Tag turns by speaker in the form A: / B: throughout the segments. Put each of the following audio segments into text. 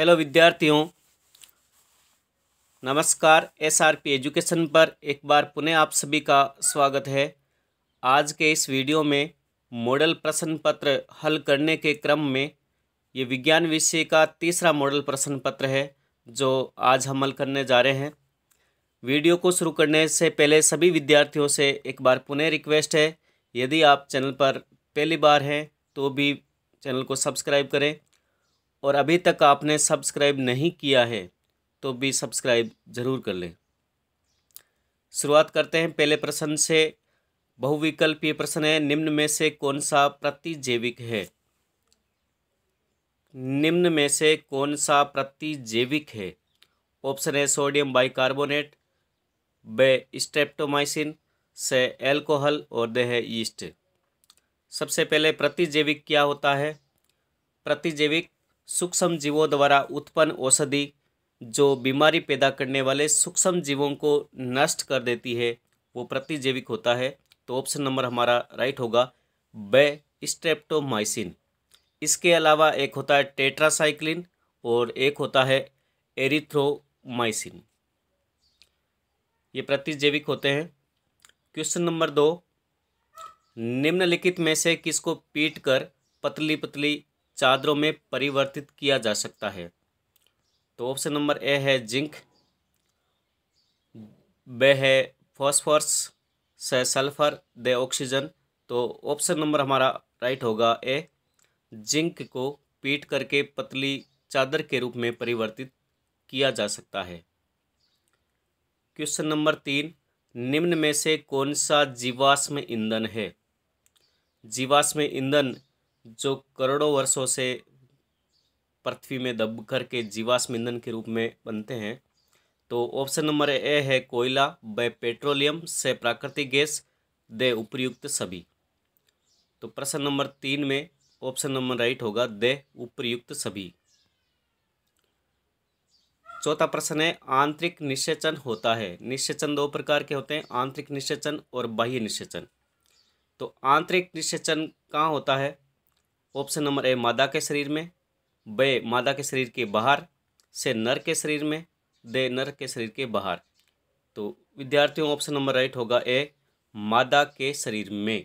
A: hello विद्यार्थियों नमस्कार S R P education पर एक बार पुनः आप सभी का स्वागत है आज के इस वीडियो में मॉडल प्रश्न पत्र हल करने के क्रम में ये विज्ञान विषय का तीसरा मॉडल प्रश्न पत्र है जो आज हम हल करने जा रहे हैं वीडियो को शुरू करने से पहले सभी विद्यार्थियों से एक बार पुनः रिक्वेस्ट है यदि आप चैनल पर पहली बार हैं तो भी चैनल को सब्सक्राइब करें और अभी तक आपने सब्सक्राइब नहीं किया है तो भी सब्सक्राइब ज़रूर कर लें शुरुआत करते हैं पहले प्रश्न से बहुविकल्प ये प्रश्न है निम्न में से कौन सा प्रतिजैविक है निम्न में से कौन सा प्रतिजैविक है ऑप्शन है सोडियम बाइकार्बोनेट ब स्टेप्टोमाइसिन से एल्कोहल और दे है ईस्ट सबसे पहले प्रतिजैविक क्या होता है प्रतिजैविक सूक्ष्म जीवों द्वारा उत्पन्न औषधि जो बीमारी पैदा करने वाले सूक्ष्म जीवों को नष्ट कर देती है वो प्रतिजैविक होता है तो ऑप्शन नंबर हमारा राइट होगा बे स्ट्रेप्टोमाइसिन इसके अलावा एक होता है टेट्रासाइक्लिन और एक होता है एरिथ्रोमाइसिन ये प्रतिजैविक होते हैं क्वेश्चन नंबर दो निम्नलिखित में से किसको पीट कर पतली पतली चादरों में परिवर्तित किया जा सकता है तो ऑप्शन नंबर ए है जिंक बे है फॉस्फर्स से सल्फर दे ऑक्सीजन तो ऑप्शन नंबर हमारा राइट होगा ए जिंक को पीट करके पतली चादर के रूप में परिवर्तित किया जा सकता है क्वेश्चन नंबर तीन निम्न में से कौन सा जीवाश्म ईंधन है जीवाश्म ईंधन जो करोड़ों वर्षों से पृथ्वी में दब कर के जीवाश्म ईंधन के रूप में बनते हैं तो ऑप्शन नंबर ए है कोयला ब पेट्रोलियम से प्राकृतिक गैस दे उपयुक्त सभी तो प्रश्न नंबर तीन में ऑप्शन नंबर राइट होगा दे उपयुक्त सभी चौथा प्रश्न है आंतरिक निषेचन होता है निषेचन दो प्रकार के होते हैं आंतरिक निषेचन और बाह्य निषेचन तो आंतरिक निषेचन कहाँ होता है ऑप्शन नंबर ए मादा के शरीर में बे मादा के शरीर के बाहर से नर के शरीर में दे नर के शरीर के बाहर तो विद्यार्थियों ऑप्शन नंबर राइट होगा ए मादा के शरीर में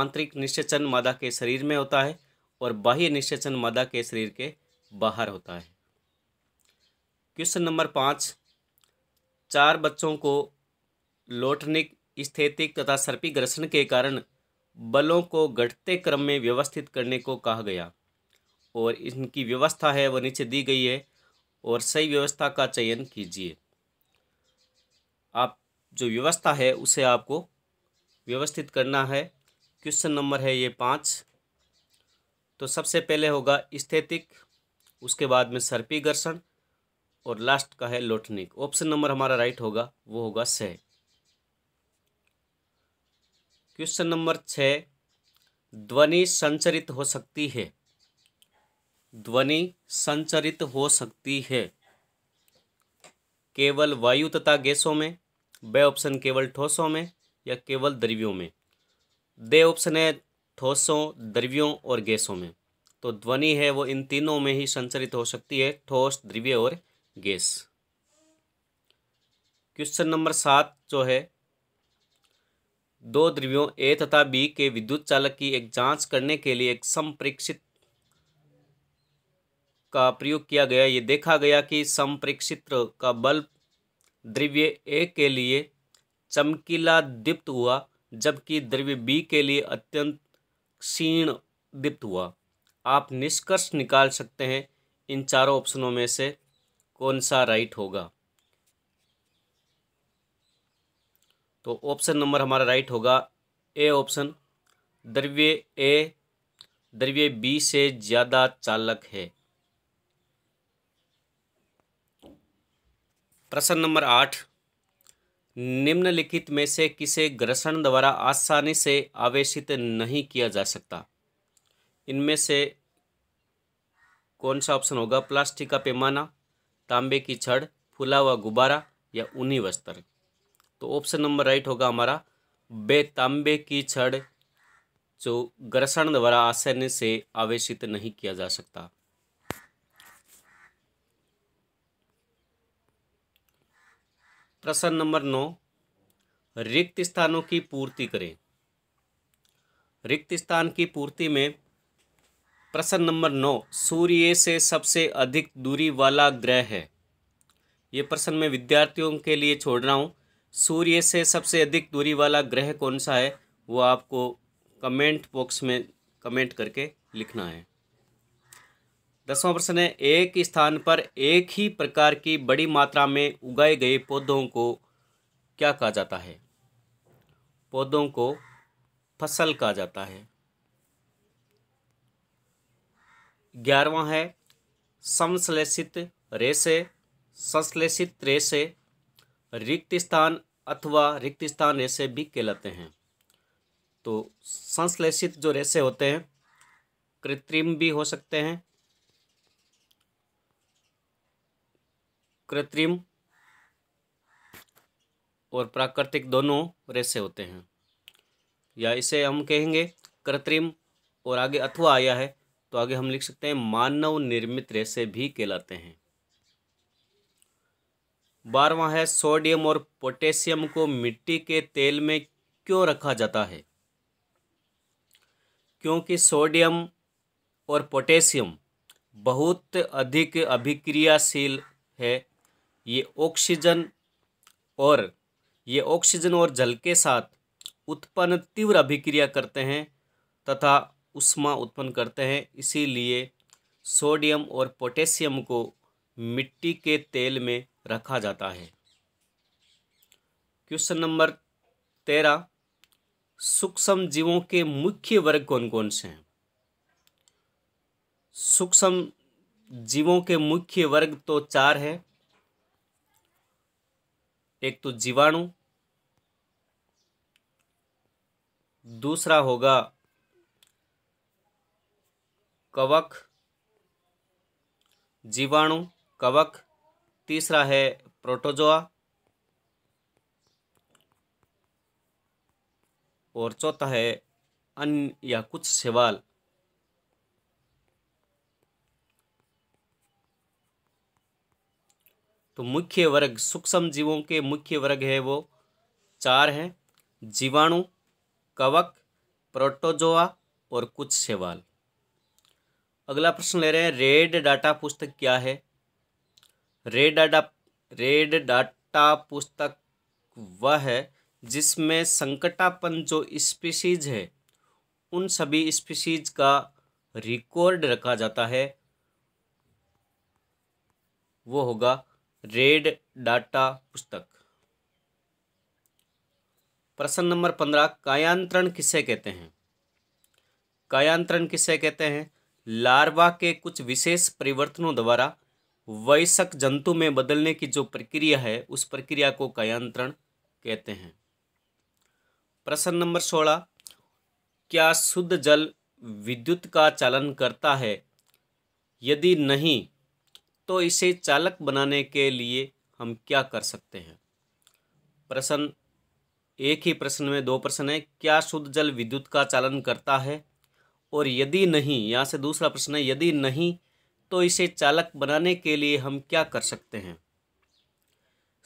A: आंतरिक निश्चयचन मादा के शरीर में होता है और बाह्य निश्चयचन मादा के शरीर के बाहर होता है क्वेश्चन नंबर पाँच चार बच्चों को लोटनिक स्थितिक तथा सर्पी ग्रसन के कारण बलों को घटते क्रम में व्यवस्थित करने को कहा गया और इनकी व्यवस्था है वह नीचे दी गई है और सही व्यवस्था का चयन कीजिए आप जो व्यवस्था है उसे आपको व्यवस्थित करना है क्वेश्चन नंबर है ये पाँच तो सबसे पहले होगा स्थितिक उसके बाद में सर्पी घर्षण और लास्ट का है लोटनिक ऑप्शन नंबर हमारा राइट होगा वो होगा सह क्वेश्चन नंबर छः ध्वनि संचरित हो सकती है ध्वनि संचरित हो सकती है केवल वायु तथा गैसों में बे ऑप्शन केवल ठोसों में या केवल द्रव्यों में दे ऑप्शन है ठोसों द्रव्यों और गैसों में तो ध्वनि है वो इन तीनों में ही संचरित हो सकती है ठोस द्रव्य और गैस क्वेश्चन नंबर सात जो है दो द्रव्यों ए तथा बी के विद्युत चालक की एक जांच करने के लिए एक संप्रेक्षित का प्रयोग किया गया ये देखा गया कि संप्रेक्षित का बल्ब द्रव्य ए के लिए चमकीला दीप्त हुआ जबकि द्रव्य बी के लिए अत्यंत क्षीण दीप्त हुआ आप निष्कर्ष निकाल सकते हैं इन चारों ऑप्शनों में से कौन सा राइट होगा तो ऑप्शन नंबर हमारा राइट होगा ए ऑप्शन द्रव्य ए द्रव्य बी से ज़्यादा चालक है प्रश्न नंबर आठ निम्नलिखित में से किसे ग्रसण द्वारा आसानी से आवेशित नहीं किया जा सकता इनमें से कौन सा ऑप्शन होगा प्लास्टिक का पैमाना तांबे की छड़ फुला हुआ गुब्बारा या ऊनी वस्त्र तो ऑप्शन नंबर राइट होगा हमारा बे तांबे की छड़ जो ग्रसण द्वारा आसन से आवेशित नहीं किया जा सकता प्रश्न नंबर नौ रिक्त स्थानों की पूर्ति करें रिक्त स्थान की पूर्ति में प्रश्न नंबर नौ सूर्य से सबसे अधिक दूरी वाला ग्रह है ये प्रश्न मैं विद्यार्थियों के लिए छोड़ रहा हूँ सूर्य से सबसे अधिक दूरी वाला ग्रह कौन सा है वो आपको कमेंट बॉक्स में कमेंट करके लिखना है दसवां प्रश्न है एक स्थान पर एक ही प्रकार की बड़ी मात्रा में उगाए गए पौधों को क्या कहा जाता है पौधों को फसल कहा जाता है ग्यारहवा है संश्लेषित रेसे संश्लेषित रेसे रिक्त स्थान अथवा रिक्त स्थान रेसे भी कहलाते हैं तो संश्लेषित जो रेसे होते हैं कृत्रिम भी हो सकते हैं कृत्रिम और प्राकृतिक दोनों रेसे होते हैं या इसे हम कहेंगे कृत्रिम और आगे अथवा आया है तो आगे हम लिख सकते हैं मानव निर्मित रेशे भी कहलाते हैं बारवा है सोडियम और पोटेशियम को मिट्टी के तेल में क्यों रखा जाता है क्योंकि सोडियम और पोटेशियम बहुत अधिक अभिक्रियाशील है ये ऑक्सीजन और ये ऑक्सीजन और जल के साथ उत्पन्न तीव्र अभिक्रिया करते हैं तथा उष्मा उत्पन्न करते हैं इसीलिए सोडियम और पोटेशियम को मिट्टी के तेल में रखा जाता है क्वेश्चन नंबर तेरह सूक्ष्म जीवों के मुख्य वर्ग कौन कौन से हैं सूक्ष्म जीवों के मुख्य वर्ग तो चार हैं एक तो जीवाणु दूसरा होगा कवक जीवाणु कवक तीसरा है प्रोटोजोआ और चौथा है अन्य या कुछ सवाल तो मुख्य वर्ग सूक्ष्म जीवों के मुख्य वर्ग है वो चार हैं जीवाणु कवक प्रोटोजोआ और कुछ सवाल अगला प्रश्न ले रहे हैं रेड डाटा पुस्तक क्या है रेड डाटा रेड डाटा पुस्तक वह है जिसमें संकटापन जो स्पीसीज है उन सभी स्पीसीज का रिकॉर्ड रखा जाता है वो होगा रेड डाटा पुस्तक प्रश्न नंबर पंद्रह कायांतरण किसे कहते हैं कायांतरण किसे कहते हैं लार्वा के कुछ विशेष परिवर्तनों द्वारा वैसक जंतु में बदलने की जो प्रक्रिया है उस प्रक्रिया को कयांत्रण कहते हैं प्रश्न नंबर सोलह क्या शुद्ध जल विद्युत का चालन करता है यदि नहीं तो इसे चालक बनाने के लिए हम क्या कर सकते हैं प्रश्न एक ही प्रश्न में दो प्रश्न है क्या शुद्ध जल विद्युत का चालन करता है और यदि नहीं यहाँ से दूसरा प्रश्न है यदि नहीं तो इसे चालक बनाने के लिए हम क्या कर सकते हैं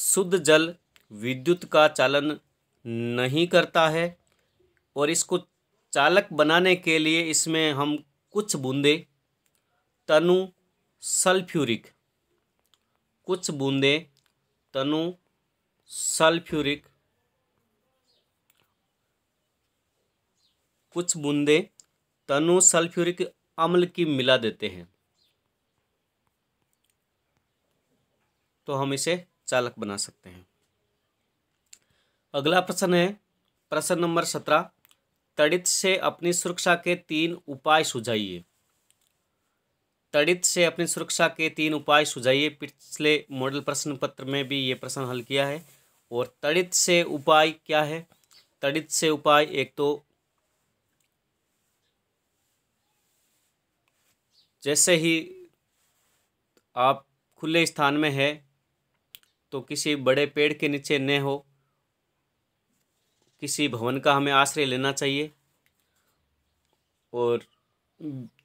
A: शुद्ध जल विद्युत का चालन नहीं करता है और इसको चालक बनाने के लिए इसमें हम कुछ बूंदे तनु सल्फ्यूरिक कुछ बूंदे तनु सल्फ्यूरिक कुछ बूंदे तनु सल्फ्यूरिक अम्ल की मिला देते हैं तो हम इसे चालक बना सकते हैं अगला प्रश्न है प्रश्न नंबर सत्रह तड़ित से अपनी सुरक्षा के तीन उपाय सुझाइए तड़ित से अपनी सुरक्षा के तीन उपाय सुझाइए पिछले मॉडल प्रश्न पत्र में भी ये प्रश्न हल किया है और तड़ित से उपाय क्या है तड़ित से उपाय एक तो जैसे ही आप खुले स्थान में है तो किसी बड़े पेड़ के नीचे न हो किसी भवन का हमें आश्रय लेना चाहिए और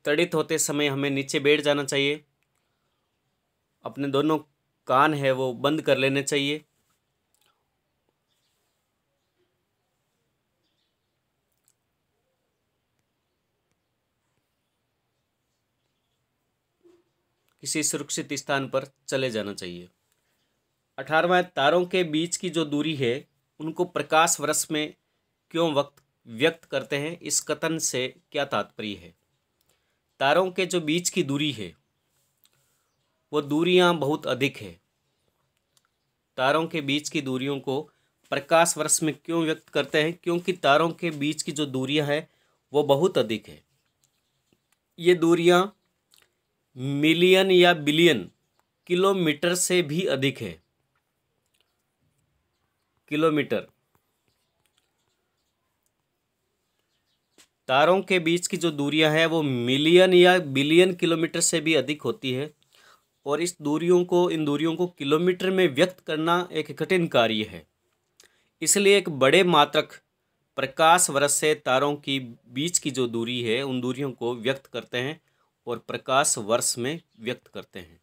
A: तड़ित होते समय हमें नीचे बैठ जाना चाहिए अपने दोनों कान है वो बंद कर लेने चाहिए किसी सुरक्षित स्थान पर चले जाना चाहिए अठारहवें तारों के बीच की जो दूरी है उनको प्रकाश वर्ष में क्यों वक्त व्यक्त करते हैं इस कथन से क्या तात्पर्य है तारों के जो बीच की दूरी है वो दूरियां बहुत अधिक है तारों के बीच की दूरियों को प्रकाश वर्ष में क्यों व्यक्त करते हैं क्योंकि तारों के बीच की जो दूरियां हैं वो बहुत अधिक है ये दूरियां मिलियन या बिलियन किलोमीटर से भी अधिक है किलोमीटर तारों के बीच की जो दूरियां हैं वो मिलियन या बिलियन किलोमीटर से भी अधिक होती है और इस दूरियों को इन दूरियों को किलोमीटर में व्यक्त करना एक कठिन कार्य है इसलिए एक बड़े मात्रक प्रकाश वर्ष से तारों की बीच की जो दूरी है उन दूरियों को व्यक्त करते हैं और प्रकाश वर्ष में व्यक्त करते हैं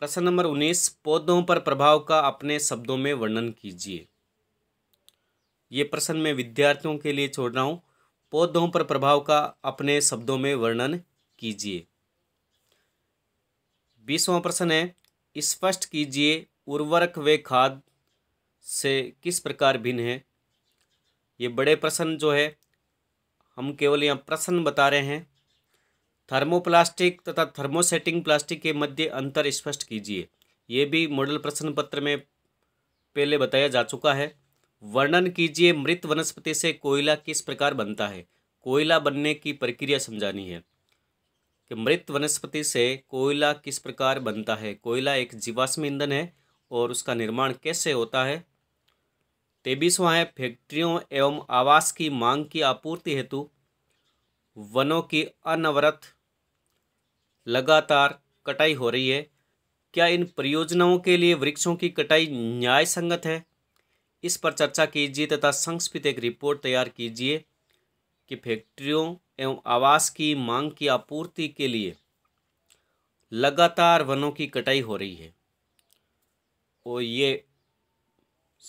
A: प्रश्न नंबर उन्नीस पौधों पर प्रभाव का अपने शब्दों में वर्णन कीजिए ये प्रश्न मैं विद्यार्थियों के लिए छोड़ रहा हूँ पौधों पर प्रभाव का अपने शब्दों में वर्णन कीजिए बीसवा प्रश्न है स्पष्ट कीजिए उर्वरक व खाद से किस प्रकार भिन्न है ये बड़े प्रश्न जो है हम केवल यहाँ प्रश्न बता रहे हैं थर्मोप्लास्टिक तथा थर्मोसेटिंग प्लास्टिक के मध्य अंतर स्पष्ट कीजिए ये भी मॉडल प्रश्न पत्र में पहले बताया जा चुका है वर्णन कीजिए मृत वनस्पति से कोयला किस प्रकार बनता है कोयला बनने की प्रक्रिया समझानी है कि मृत वनस्पति से कोयला किस प्रकार बनता है कोयला एक जीवाश्म ईंधन है और उसका निर्माण कैसे होता है तेबीसवा है फैक्ट्रियों एवं आवास की मांग की आपूर्ति हेतु वनों की अनवरत लगातार कटाई हो रही है क्या इन परियोजनाओं के लिए वृक्षों की कटाई न्याय संगत है इस पर चर्चा कीजिए तथा संक्षिप्त एक रिपोर्ट तैयार कीजिए कि फैक्ट्रियों एवं आवास की मांग की आपूर्ति के लिए लगातार वनों की कटाई हो रही है और ये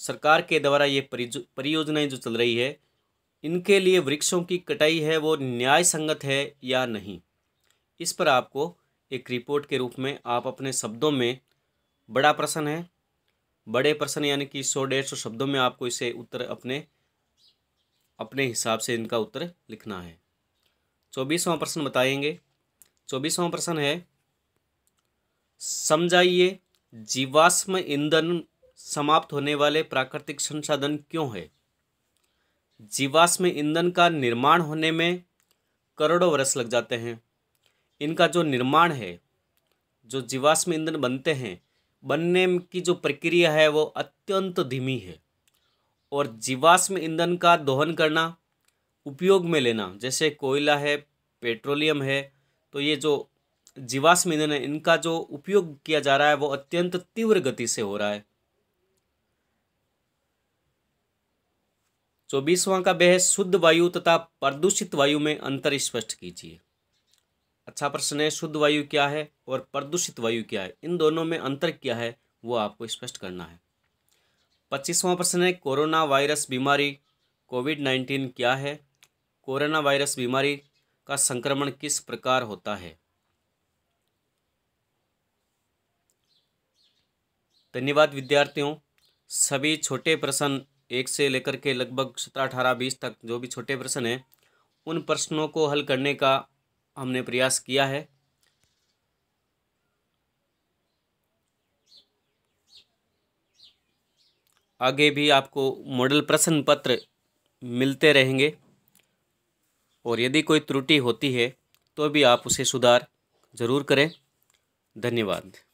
A: सरकार के द्वारा ये परियोजनाएं जो चल रही है इनके लिए वृक्षों की कटाई है वो न्याय संगत है या नहीं इस पर आपको एक रिपोर्ट के रूप में आप अपने शब्दों में बड़ा प्रश्न है बड़े प्रश्न यानी कि सौ डेढ़ सौ शब्दों में आपको इसे उत्तर अपने अपने हिसाब से इनका उत्तर लिखना है चौबीसवां प्रश्न बताएंगे चौबीसवां प्रश्न है समझाइए जीवाश्म ईंधन समाप्त होने वाले प्राकृतिक संसाधन क्यों है जीवाश्म ईंधन का निर्माण होने में करोड़ों वर्ष लग जाते हैं इनका जो निर्माण है जो जीवाश्म ईंधन बनते हैं बनने की जो प्रक्रिया है वो अत्यंत धीमी है और जीवाश्म ईंधन का दोहन करना उपयोग में लेना जैसे कोयला है पेट्रोलियम है तो ये जो जीवाश्म ईंधन है इनका जो उपयोग किया जा रहा है वो अत्यंत तीव्र गति से हो रहा है चौबीसवां का बेहद शुद्ध वायु तथा प्रदूषित वायु में अंतर स्पष्ट कीजिए अच्छा प्रश्न है शुद्ध वायु क्या है और प्रदूषित वायु क्या है इन दोनों में अंतर क्या है वो आपको स्पष्ट करना है पच्चीसवां प्रश्न है कोरोना वायरस बीमारी कोविड नाइन्टीन क्या है कोरोना वायरस बीमारी का संक्रमण किस प्रकार होता है धन्यवाद विद्यार्थियों सभी छोटे प्रश्न एक से लेकर के लगभग सत्रह अठारह बीस तक जो भी छोटे प्रश्न हैं उन प्रश्नों को हल करने का हमने प्रयास किया है आगे भी आपको मॉडल प्रश्न पत्र मिलते रहेंगे और यदि कोई त्रुटि होती है तो भी आप उसे सुधार ज़रूर करें धन्यवाद